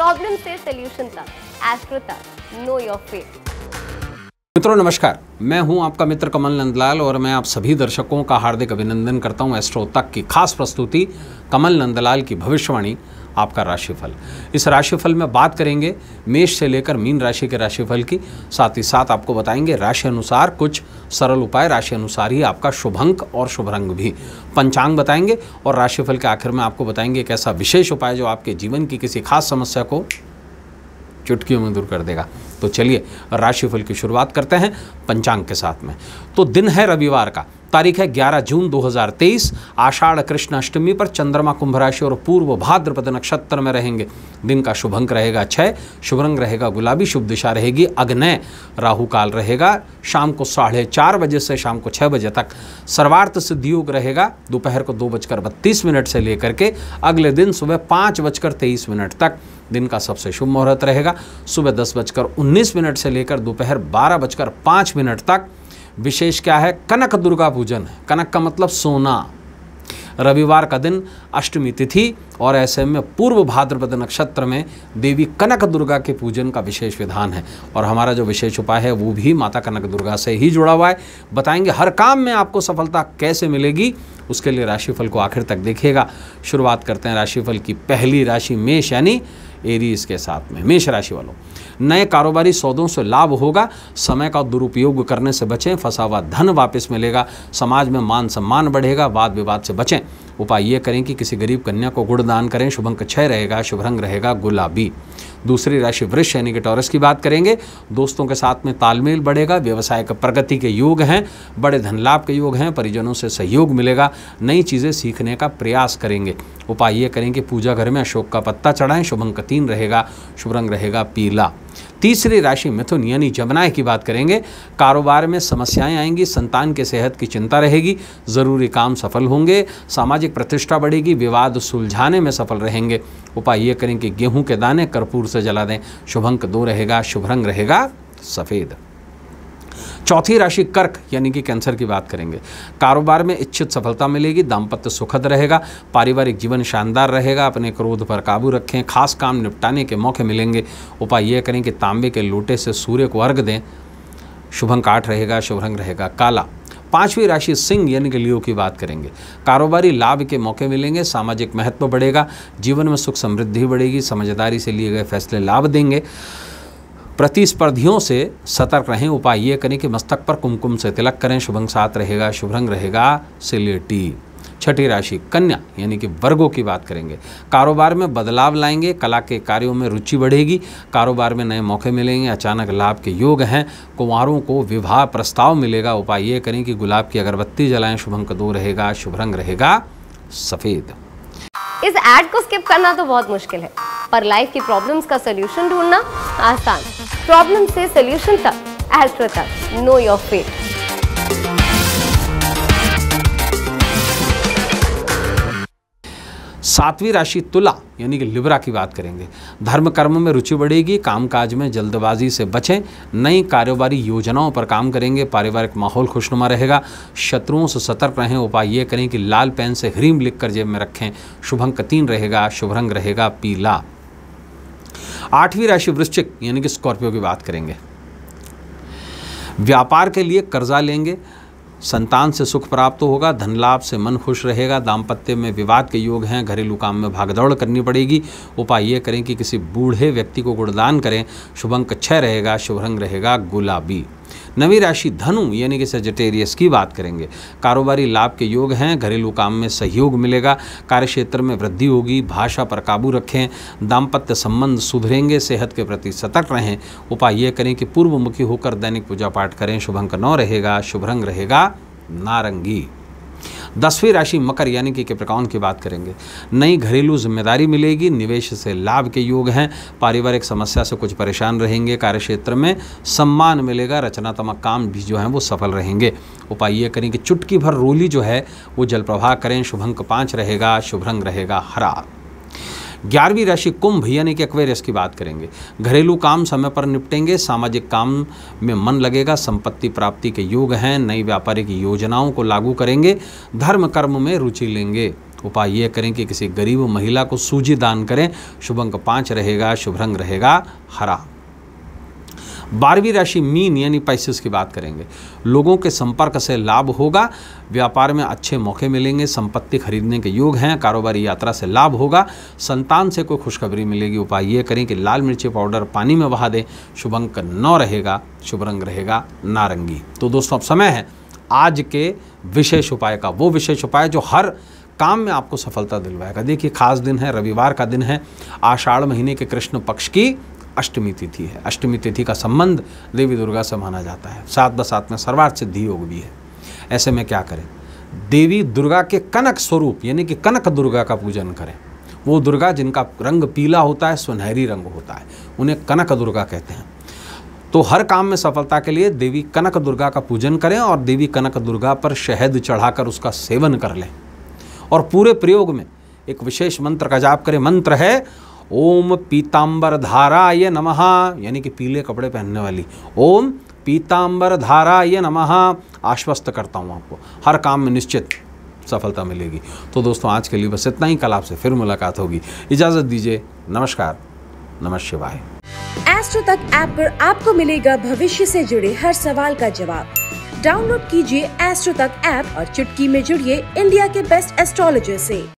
problem से solution तक astro तक नो योर फेट मित्रों नमस्कार मैं हूं आपका मित्र कमल नंदलाल और मैं आप सभी दर्शकों का हार्दिक अभिनंदन करता हूं एस्ट्रो तक की खास प्रस्तुति कमल नंदलाल की भविष्यवाणी आपका राशिफल इस राशिफल में बात करेंगे मेष से लेकर मीन राशि के राशिफल की साथ ही साथ आपको बताएंगे राशि अनुसार कुछ सरल उपाय राशि अनुसार ही आपका शुभंक और शुभ रंग भी पंचांग बताएंगे और राशिफल के आखिर में आपको बताएंगे एक ऐसा विशेष उपाय जो आपके जीवन की किसी खास समस्या को चुटकियों में दूर कर देगा तो चलिए राशिफल की शुरुआत करते हैं पंचांग के साथ में तो दिन है रविवार का तारीख है 11 जून 2023 आषाढ़ कृष्ण अष्टमी पर चंद्रमा कुंभ राशि और पूर्व भाद्रपद नक्षत्र में रहेंगे दिन का शुभ अंक रहेगा छः शुभ रंग रहेगा गुलाबी शुभ दिशा रहेगी अग्नय राहु काल रहेगा शाम को साढ़े चार बजे से शाम को छः बजे तक सर्वार्थ सिद्धि योग रहेगा दोपहर को दो बजकर बत्तीस मिनट से लेकर के अगले दिन सुबह पाँच बजकर तेईस मिनट तक दिन का सबसे शुभ मुहूर्त रहेगा सुबह दस बजकर उन्नीस मिनट से लेकर दोपहर बारह बजकर पाँच मिनट तक विशेष क्या है कनक दुर्गा पूजन है कनक का मतलब सोना रविवार का दिन अष्टमी तिथि और ऐसे में पूर्व भाद्रपद नक्षत्र में देवी कनक दुर्गा के पूजन का विशेष विधान है और हमारा जो विशेष उपाय है वो भी माता कनक दुर्गा से ही जुड़ा हुआ है बताएंगे हर काम में आपको सफलता कैसे मिलेगी उसके लिए राशिफल को आखिर तक देखिएगा शुरुआत करते हैं राशिफल की पहली राशि मेष यानी एरीज के साथ में मेष राशि वालों नए कारोबारी सौदों से लाभ होगा समय का दुरुपयोग करने से बचें फंसा हुआ धन वापस मिलेगा समाज में मान सम्मान बढ़ेगा वाद विवाद से बचें उपाय ये करें कि किसी गरीब कन्या को गुड़दान करें शुभंक क्षय रहेगा शुभ रंग रहेगा गुलाबी दूसरी राशि वृक्ष यानी कि टॉरस की बात करेंगे दोस्तों के साथ में तालमेल बढ़ेगा व्यवसाय का प्रगति के योग हैं बड़े धन लाभ के योग हैं परिजनों से सहयोग मिलेगा नई चीज़ें सीखने का प्रयास करेंगे उपाय ये करेंगे पूजा घर में अशोक का पत्ता चढ़ाएं शुभ अंक तीन रहेगा शुभ रंग रहेगा पीला तीसरी राशि मिथुन यानी जमुना की बात करेंगे कारोबार में समस्याएं आएंगी संतान के सेहत की चिंता रहेगी ज़रूरी काम सफल होंगे सामाजिक प्रतिष्ठा बढ़ेगी विवाद सुलझाने में सफल रहेंगे उपाय ये करें कि गेहूं के दाने कर्पूर से जला दें शुभंक दो रहेगा शुभ रंग रहेगा सफ़ेद चौथी राशि कर्क यानी कि कैंसर की बात करेंगे कारोबार में इच्छित सफलता मिलेगी दाम्पत्य सुखद रहेगा पारिवारिक जीवन शानदार रहेगा अपने क्रोध पर काबू रखें खास काम निपटाने के मौके मिलेंगे उपाय ये करें कि तांबे के लोटे से सूर्य को अर्घ दें शुभंग काठ रहेगा शुभ रंग रहेगा काला पांचवी राशि सिंह यानी कि लियो की बात करेंगे कारोबारी लाभ के मौके मिलेंगे सामाजिक महत्व बढ़ेगा जीवन में सुख समृद्धि बढ़ेगी समझदारी से लिए गए फैसले लाभ देंगे प्रतिस्पर्धियों से सतर्क रहें उपाय ये करें कि मस्तक पर कुमकुम से तिलक करें शुभंग साथ रहेगा शुभरंग रहेगा सिलेटी छठी राशि कन्या यानी कि वर्गों की बात करेंगे कारोबार में बदलाव लाएंगे कला के कार्यों में रुचि बढ़ेगी कारोबार में नए मौके मिलेंगे अचानक लाभ के योग हैं कुंवरों को विवाह प्रस्ताव मिलेगा उपाय ये करें कि गुलाब की अगरबत्ती जलाएं शुभंक दो रहेगा शुभ रंग रहेगा सफ़ेद इस एड को स्किप करना तो बहुत मुश्किल है पर लाइफ की प्रॉब्लम्स का सोल्यूशन ढूंढना आसान प्रॉब्लम से सोल्यूशन तक एस्ट्रो तक नो योर फेट सातवीं राशि तुला यानी कि लिब्रा की बात करेंगे धर्म कर्म में रुचि बढ़ेगी कामकाज में जल्दबाजी से बचें नई कारोबारी योजनाओं पर काम करेंगे पारिवारिक माहौल खुशनुमा रहेगा शत्रुओं से सतर्क रहें उपाय ये करें कि लाल पेन से ह्रीम लिख कर जेब में रखें शुभंग तीन रहेगा शुभरंग रहेगा पीला आठवीं राशि वृश्चिक यानी कि स्कॉर्पियो की बात करेंगे व्यापार के लिए कर्जा लेंगे संतान से सुख प्राप्त होगा धन लाभ से मन खुश रहेगा दाम्पत्य में विवाद के योग हैं घरेलू काम में भागदौड़ करनी पड़ेगी उपाय ये करें कि किसी बूढ़े व्यक्ति को गुणदान करें शुभ अंक छः रहेगा शुभ रंग रहेगा गुलाबी नवी राशि धनु यानी कि सजटेरियस की बात करेंगे कारोबारी लाभ के योग हैं घरेलू काम में सहयोग मिलेगा कार्यक्षेत्र में वृद्धि होगी भाषा पर काबू रखें दाम्पत्य संबंध सुधरेंगे सेहत के प्रति सतर्क रहें उपाय ये करें कि पूर्वमुखी होकर दैनिक पूजा पाठ करें शुभंक नौ रहेगा शुभ रंग रहेगा नारंगी दसवीं राशि मकर यानी कि कैप्रिकॉन की बात करेंगे नई घरेलू जिम्मेदारी मिलेगी निवेश से लाभ के योग हैं पारिवारिक समस्या से कुछ परेशान रहेंगे कार्यक्षेत्र में सम्मान मिलेगा रचनात्मक काम भी जो हैं वो सफल रहेंगे उपाय ये करें कि चुटकी भर रोली जो है वो जलप्रवाह करें शुभंक पाँच रहेगा शुभ रंग रहेगा हरा ग्यारहवीं राशि कुंभ यानी कि एक्वेरियस की बात करेंगे घरेलू काम समय पर निपटेंगे सामाजिक काम में मन लगेगा संपत्ति प्राप्ति के योग हैं नई व्यापारिक योजनाओं को लागू करेंगे धर्म कर्म में रुचि लेंगे उपाय ये करें कि किसी गरीब महिला को सूजी दान करें शुभ अंक पाँच रहेगा शुभ रंग रहेगा हरा बारहवीं राशि मीन यानी पैसेस की बात करेंगे लोगों के संपर्क से लाभ होगा व्यापार में अच्छे मौके मिलेंगे संपत्ति खरीदने के योग हैं कारोबारी यात्रा से लाभ होगा संतान से कोई खुशखबरी मिलेगी उपाय ये करें कि लाल मिर्ची पाउडर पानी में बहा दें शुभ अंक नौ रहेगा शुभ रंग रहेगा नारंगी तो दोस्तों अब समय है आज के विशेष उपाय का वो विशेष उपाय जो हर काम में आपको सफलता दिलवाएगा देखिए खास दिन है रविवार का दिन है आषाढ़ महीने के कृष्ण पक्ष की अष्टमी तिथि है अष्टमी तिथि का संबंध देवी दुर्गा से माना जाता है सात बसात में सर्वार्थ सिद्धि योग भी है ऐसे में क्या करें देवी दुर्गा के कनक स्वरूप यानी कि कनक दुर्गा का पूजन करें वो दुर्गा जिनका रंग पीला होता है सुनहरी रंग होता है उन्हें कनक दुर्गा कहते हैं तो हर काम में सफलता के लिए देवी कनक दुर्गा का पूजन करें और देवी कनक दुर्गा पर शहद चढ़ाकर उसका सेवन कर लें और पूरे प्रयोग में एक विशेष मंत्र का जाप करें मंत्र है ओम पीताम्बर ये नमः यानी कि पीले कपड़े पहनने वाली ओम पीताम्बर ये नमः आश्वस्त करता हूँ आपको हर काम में निश्चित सफलता मिलेगी तो दोस्तों आज के लिए बस इतना ही कल आपसे फिर मुलाकात होगी इजाज़त दीजिए नमस्कार नमः शिवाय एस्ट्रो तक ऐप आप पर आपको मिलेगा भविष्य से जुड़े हर सवाल का जवाब डाउनलोड कीजिए एस्ट्रो तक ऐप और चुटकी में जुड़िए इंडिया के बेस्ट एस्ट्रोलॉजर से